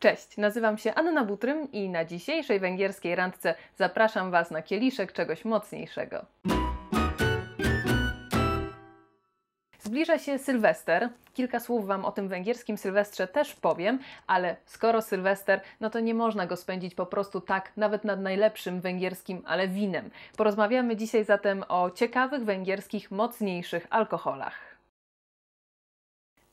Cześć, nazywam się Anna Butrym i na dzisiejszej węgierskiej randce zapraszam Was na kieliszek czegoś mocniejszego. Zbliża się Sylwester. Kilka słów Wam o tym węgierskim Sylwestrze też powiem, ale skoro Sylwester, no to nie można go spędzić po prostu tak, nawet nad najlepszym węgierskim, ale winem. Porozmawiamy dzisiaj zatem o ciekawych węgierskich, mocniejszych alkoholach.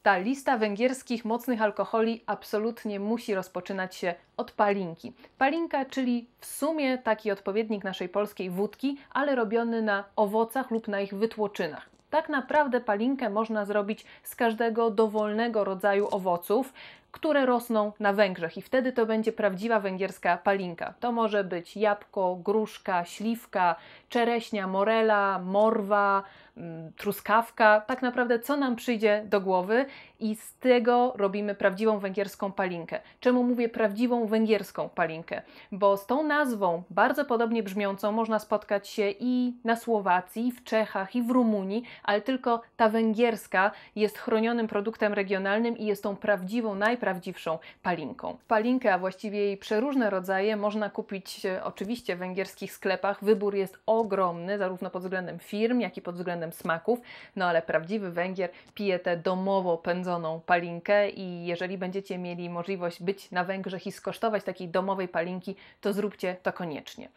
Ta lista węgierskich mocnych alkoholi absolutnie musi rozpoczynać się od palinki. Palinka, czyli w sumie taki odpowiednik naszej polskiej wódki, ale robiony na owocach lub na ich wytłoczynach. Tak naprawdę palinkę można zrobić z każdego dowolnego rodzaju owoców które rosną na Węgrzech i wtedy to będzie prawdziwa węgierska palinka. To może być jabłko, gruszka, śliwka, czereśnia, morela, morwa, mm, truskawka, tak naprawdę co nam przyjdzie do głowy i z tego robimy prawdziwą węgierską palinkę. Czemu mówię prawdziwą węgierską palinkę? Bo z tą nazwą, bardzo podobnie brzmiącą, można spotkać się i na Słowacji, i w Czechach, i w Rumunii, ale tylko ta węgierska jest chronionym produktem regionalnym i jest tą prawdziwą, najprawdziwszą palinką. Palinkę, a właściwie jej przeróżne rodzaje, można kupić e, oczywiście w węgierskich sklepach. Wybór jest ogromny, zarówno pod względem firm, jak i pod względem smaków, no ale prawdziwy Węgier pije te domowo pędzącą palinkę i jeżeli będziecie mieli możliwość być na Węgrzech i skosztować takiej domowej palinki, to zróbcie to koniecznie.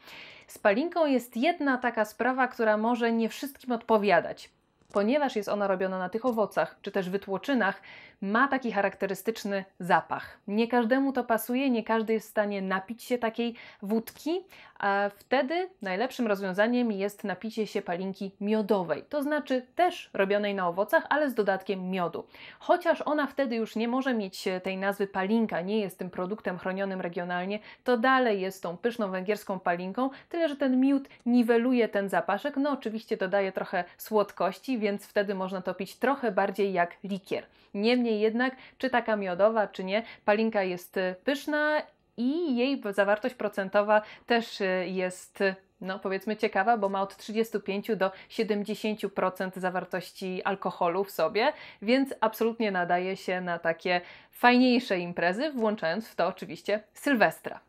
Z palinką jest jedna taka sprawa, która może nie wszystkim odpowiadać. Ponieważ jest ona robiona na tych owocach czy też wytłoczynach, ma taki charakterystyczny zapach. Nie każdemu to pasuje, nie każdy jest w stanie napić się takiej wódki, a wtedy najlepszym rozwiązaniem jest napicie się palinki miodowej, to znaczy też robionej na owocach, ale z dodatkiem miodu. Chociaż ona wtedy już nie może mieć tej nazwy palinka, nie jest tym produktem chronionym regionalnie, to dalej jest tą pyszną węgierską palinką, tyle że ten miód niweluje ten zapaszek, no oczywiście dodaje trochę słodkości, więc wtedy można to pić trochę bardziej jak likier. Niemniej jednak, czy taka miodowa, czy nie, palinka jest pyszna i jej zawartość procentowa też y, jest no powiedzmy ciekawa, bo ma od 35 do 70% zawartości alkoholu w sobie, więc absolutnie nadaje się na takie fajniejsze imprezy, włączając w to oczywiście Sylwestra.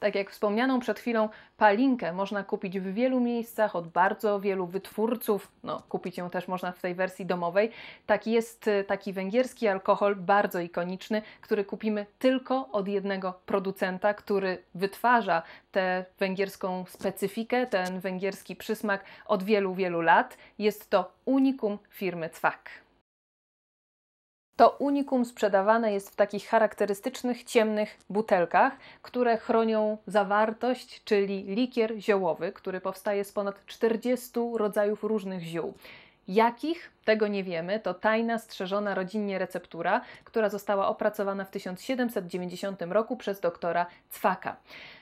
Tak jak wspomnianą przed chwilą palinkę można kupić w wielu miejscach od bardzo wielu wytwórców. No, kupić ją też można w tej wersji domowej. Tak jest y, taki węgierski alkohol bardzo ikoniczny, który kupimy tylko od jednego producenta, który wytwarza tę węgierską specyfikę, ten węgierski przysmak od wielu, wielu lat. Jest to unikum firmy Cwak. To unikum sprzedawane jest w takich charakterystycznych ciemnych butelkach, które chronią zawartość, czyli likier ziołowy, który powstaje z ponad 40 rodzajów różnych ziół. Jakich? Tego nie wiemy. To tajna, strzeżona rodzinnie receptura, która została opracowana w 1790 roku przez doktora Cwaka.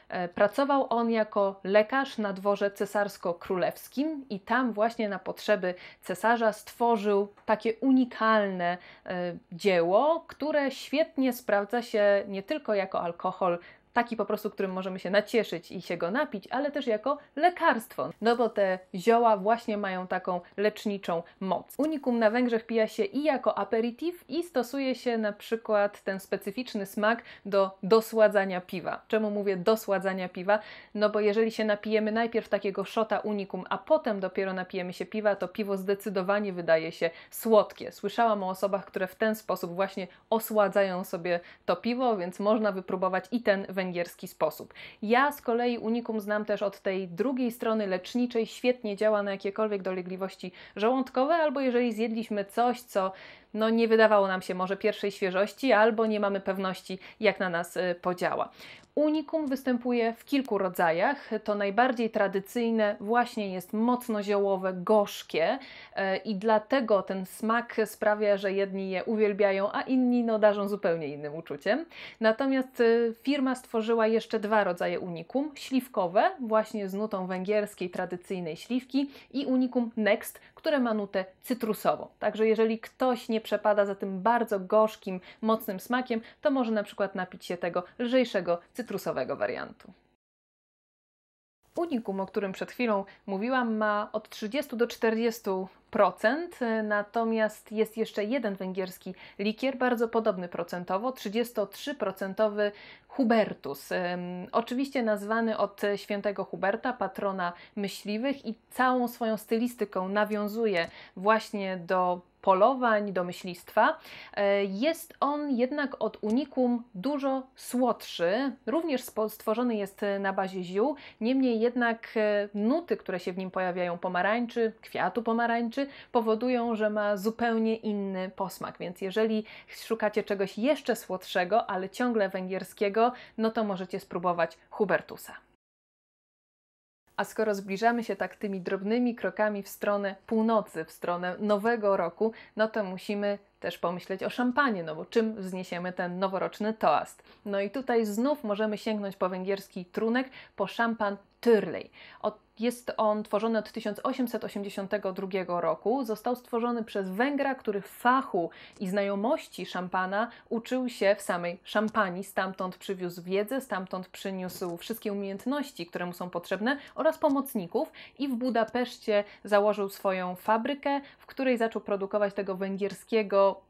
E, pracował on jako lekarz na dworze cesarsko-królewskim i tam właśnie na potrzeby cesarza stworzył takie unikalne e, dzieło, które świetnie sprawdza się nie tylko jako alkohol taki po prostu, którym możemy się nacieszyć i się go napić, ale też jako lekarstwo, no bo te zioła właśnie mają taką leczniczą moc. Unikum na Węgrzech pija się i jako aperitif i stosuje się na przykład ten specyficzny smak do dosładzania piwa. Czemu mówię dosładzania piwa? No bo jeżeli się napijemy najpierw takiego szota unikum, a potem dopiero napijemy się piwa, to piwo zdecydowanie wydaje się słodkie. Słyszałam o osobach, które w ten sposób właśnie osładzają sobie to piwo, więc można wypróbować i ten węgierz węgierski sposób. Ja z kolei unikum znam też od tej drugiej strony leczniczej, świetnie działa na jakiekolwiek dolegliwości żołądkowe, albo jeżeli zjedliśmy coś, co no nie wydawało nam się może pierwszej świeżości, albo nie mamy pewności, jak na nas y, podziała. Unikum występuje w kilku rodzajach. To najbardziej tradycyjne właśnie jest mocno ziołowe, gorzkie y, i dlatego ten smak sprawia, że jedni je uwielbiają, a inni no darzą zupełnie innym uczuciem. Natomiast y, firma stworzyła jeszcze dwa rodzaje unikum. Śliwkowe, właśnie z nutą węgierskiej tradycyjnej śliwki i unikum next, które ma nutę cytrusową. Także jeżeli ktoś nie przepada za tym bardzo gorzkim, mocnym smakiem, to może na przykład napić się tego lżejszego, cytrusowego wariantu. Unikum, o którym przed chwilą mówiłam, ma od 30 do 40%, natomiast jest jeszcze jeden węgierski likier, bardzo podobny procentowo, 33% Hubertus. Oczywiście nazwany od świętego Huberta, patrona myśliwych i całą swoją stylistyką nawiązuje właśnie do polowań, do myślistwa. E, jest on jednak od unikum dużo słodszy, również stworzony jest na bazie ziół, niemniej jednak e, nuty, które się w nim pojawiają, pomarańczy, kwiatu pomarańczy, powodują, że ma zupełnie inny posmak. Więc jeżeli szukacie czegoś jeszcze słodszego, ale ciągle węgierskiego, no to możecie spróbować Hubertusa. A skoro zbliżamy się tak tymi drobnymi krokami w stronę północy, w stronę nowego roku, no to musimy też pomyśleć o szampanie, no bo czym wzniesiemy ten noworoczny toast? No i tutaj znów możemy sięgnąć po węgierski trunek, po szampan Tyrlej. Od jest on tworzony od 1882 roku. Został stworzony przez Węgra, który w fachu i znajomości szampana uczył się w samej szampanii. Stamtąd przywiózł wiedzę, stamtąd przyniósł wszystkie umiejętności, które mu są potrzebne oraz pomocników i w Budapeszcie założył swoją fabrykę, w której zaczął produkować tego węgierskiego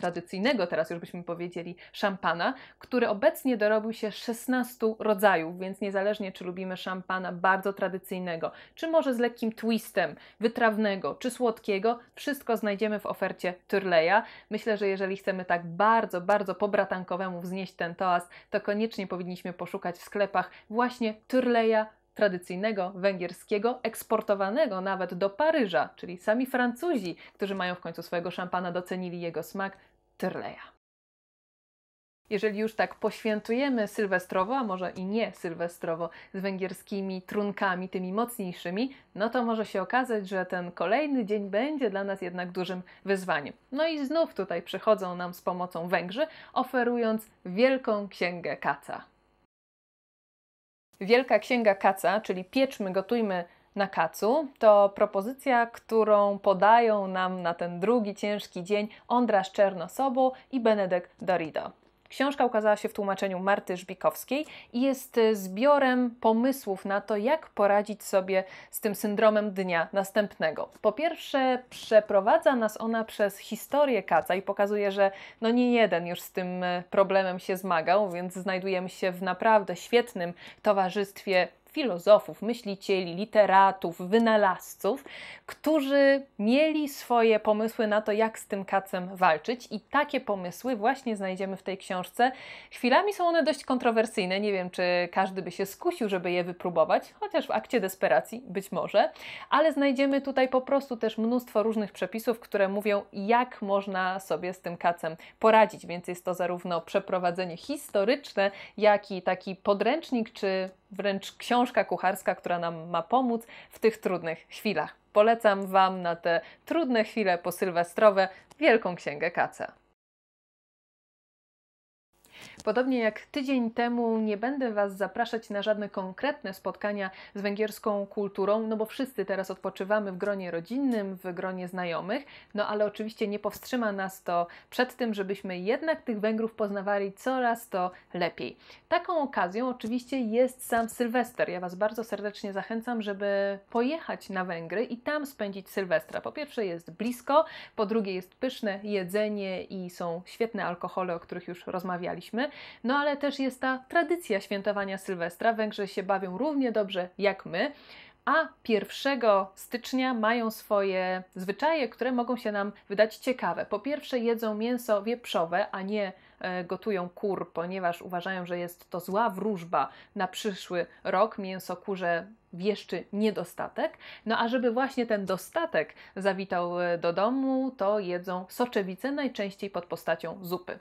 tradycyjnego, teraz już byśmy powiedzieli, szampana, który obecnie dorobił się 16 rodzajów, więc niezależnie czy lubimy szampana bardzo tradycyjnego, czy może z lekkim twistem, wytrawnego, czy słodkiego, wszystko znajdziemy w ofercie Turleya. Myślę, że jeżeli chcemy tak bardzo, bardzo po bratankowemu wznieść ten toast, to koniecznie powinniśmy poszukać w sklepach właśnie Turleya tradycyjnego węgierskiego, eksportowanego nawet do Paryża, czyli sami Francuzi, którzy mają w końcu swojego szampana, docenili jego smak, Tyrleja. Jeżeli już tak poświętujemy sylwestrowo, a może i nie sylwestrowo, z węgierskimi trunkami, tymi mocniejszymi, no to może się okazać, że ten kolejny dzień będzie dla nas jednak dużym wyzwaniem. No i znów tutaj przychodzą nam z pomocą Węgrzy, oferując wielką księgę kaca. Wielka księga kaca, czyli pieczmy, gotujmy na kacu, to propozycja, którą podają nam na ten drugi ciężki dzień Ondrasz Czernosobo i Benedek Dorido. Książka ukazała się w tłumaczeniu Marty Żbikowskiej i jest y, zbiorem pomysłów na to, jak poradzić sobie z tym syndromem dnia następnego. Po pierwsze, przeprowadza nas ona przez historię kaca i pokazuje, że no nie jeden już z tym y, problemem się zmagał, więc znajdujemy się w naprawdę świetnym towarzystwie filozofów, myślicieli, literatów, wynalazców, którzy mieli swoje pomysły na to, jak z tym kacem walczyć, i takie pomysły właśnie znajdziemy w tej książce. Chwilami są one dość kontrowersyjne, nie wiem, czy każdy by się skusił, żeby je wypróbować, chociaż w akcie desperacji być może, ale znajdziemy tutaj po prostu też mnóstwo różnych przepisów, które mówią, jak można sobie z tym kacem poradzić, więc jest to zarówno przeprowadzenie historyczne, jak i taki podręcznik czy wręcz książka kucharska, która nam ma pomóc w tych trudnych chwilach. Polecam Wam na te trudne chwile posylwestrowe Wielką Księgę Kaca. Podobnie jak tydzień temu, nie będę Was zapraszać na żadne konkretne spotkania z węgierską kulturą, no bo wszyscy teraz odpoczywamy w gronie rodzinnym, w gronie znajomych, no ale oczywiście nie powstrzyma nas to przed tym, żebyśmy jednak tych Węgrów poznawali coraz to lepiej. Taką okazją oczywiście jest sam Sylwester. Ja Was bardzo serdecznie zachęcam, żeby pojechać na Węgry i tam spędzić Sylwestra. Po pierwsze jest blisko, po drugie jest pyszne jedzenie i są świetne alkohole, o których już rozmawialiśmy no ale też jest ta tradycja świętowania Sylwestra. Węgrzy się bawią równie dobrze jak my a 1 stycznia mają swoje zwyczaje, które mogą się nam wydać ciekawe. Po pierwsze, jedzą mięso wieprzowe, a nie e, gotują kur, ponieważ uważają, że jest to zła wróżba na przyszły rok. Mięso kurze wieszczy niedostatek. No a żeby właśnie ten dostatek zawitał e, do domu, to jedzą soczewice najczęściej pod postacią zupy.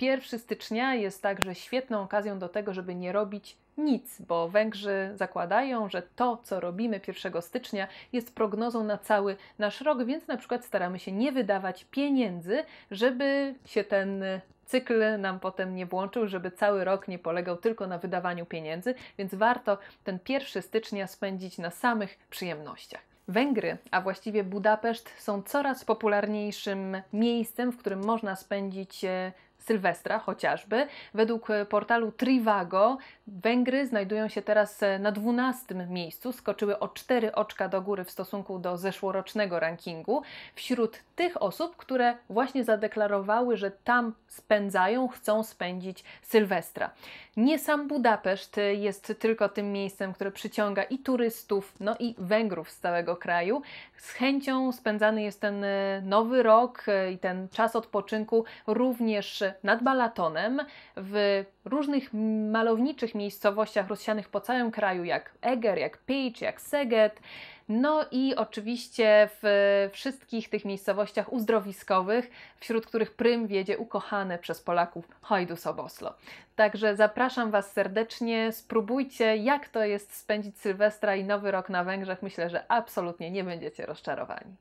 1 stycznia jest także świetną okazją do tego, żeby nie robić nic, bo Węgrzy zakładają, że to, co robimy 1 stycznia, jest prognozą na cały nasz rok, więc na przykład staramy się nie wydawać pieniędzy, żeby się ten e, cykl nam potem nie włączył, żeby cały rok nie polegał tylko na wydawaniu pieniędzy, więc warto ten 1 stycznia spędzić na samych przyjemnościach. Węgry, a właściwie Budapeszt, są coraz popularniejszym miejscem, w którym można spędzić e, Sylwestra chociażby. Według e, portalu Trivago Węgry znajdują się teraz e, na 12 miejscu, skoczyły o 4 oczka do góry w stosunku do zeszłorocznego rankingu. Wśród tych osób, które właśnie zadeklarowały, że tam spędzają, chcą spędzić Sylwestra. Nie sam Budapeszt e, jest tylko tym miejscem, które przyciąga i turystów, no i Węgrów z całego kraju. Z chęcią spędzany jest ten nowy rok i ten czas odpoczynku również nad Balatonem, w różnych malowniczych miejscowościach rozsianych po całym kraju, jak Eger, jak Peć, jak Seget, no i oczywiście w wszystkich tych miejscowościach uzdrowiskowych, wśród których prym wiedzie ukochane przez Polaków Hajdus Oboslo. Także zapraszam Was serdecznie, spróbujcie jak to jest spędzić Sylwestra i Nowy Rok na Węgrzech. Myślę, że absolutnie nie będziecie rozczarowani.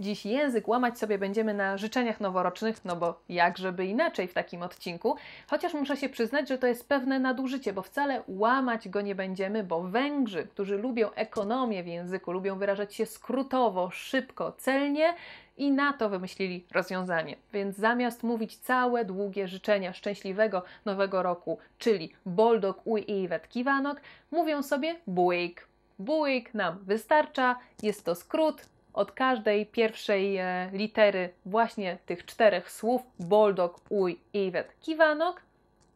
Dziś język łamać sobie będziemy na życzeniach noworocznych, no bo jak żeby inaczej w takim odcinku. Chociaż muszę się przyznać, że to jest pewne nadużycie, bo wcale łamać go nie będziemy, bo Węgrzy, którzy lubią ekonomię w języku, lubią wyrażać się skrótowo, szybko, celnie, i na to wymyślili rozwiązanie. Więc zamiast mówić całe długie życzenia szczęśliwego nowego roku, czyli Boldog uj i Wetkiwanok, mówią sobie Buik. Buik nam wystarcza, jest to skrót, od każdej pierwszej e, litery właśnie tych czterech słów Boldog, Uj, Iwet, Kiwanok.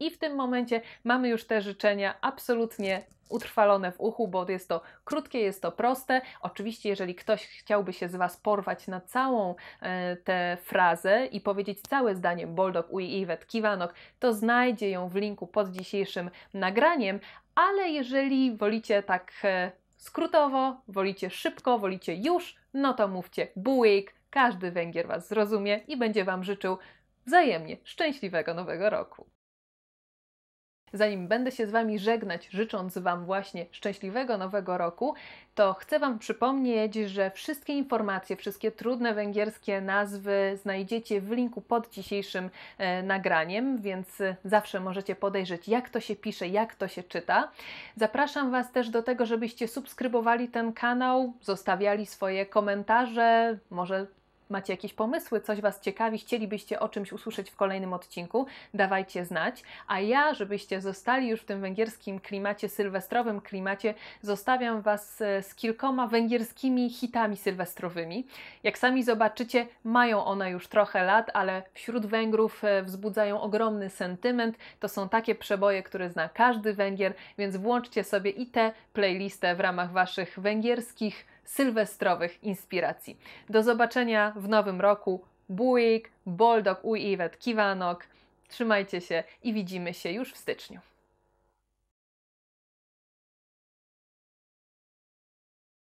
I w tym momencie mamy już te życzenia absolutnie utrwalone w uchu, bo jest to krótkie, jest to proste. Oczywiście, jeżeli ktoś chciałby się z Was porwać na całą e, tę frazę i powiedzieć całe zdanie Boldog, Uj, Iwet, Kiwanok, to znajdzie ją w linku pod dzisiejszym nagraniem, ale jeżeli wolicie tak e, skrótowo, wolicie szybko, wolicie już, no to mówcie buik. każdy Węgier Was zrozumie i będzie Wam życzył wzajemnie szczęśliwego nowego roku. Zanim będę się z Wami żegnać, życząc Wam właśnie szczęśliwego nowego roku, to chcę Wam przypomnieć, że wszystkie informacje, wszystkie trudne węgierskie nazwy znajdziecie w linku pod dzisiejszym e, nagraniem, więc zawsze możecie podejrzeć, jak to się pisze, jak to się czyta. Zapraszam Was też do tego, żebyście subskrybowali ten kanał, zostawiali swoje komentarze, może Macie jakieś pomysły, coś Was ciekawi, chcielibyście o czymś usłyszeć w kolejnym odcinku? Dawajcie znać. A ja, żebyście zostali już w tym węgierskim klimacie, sylwestrowym klimacie, zostawiam Was e, z kilkoma węgierskimi hitami sylwestrowymi. Jak sami zobaczycie, mają one już trochę lat, ale wśród Węgrów e, wzbudzają ogromny sentyment. To są takie przeboje, które zna każdy Węgier, więc włączcie sobie i tę playlistę w ramach Waszych węgierskich sylwestrowych inspiracji. Do zobaczenia w nowym roku. Buick, Boldog, Uiwet, Kiwanok. Trzymajcie się i widzimy się już w styczniu.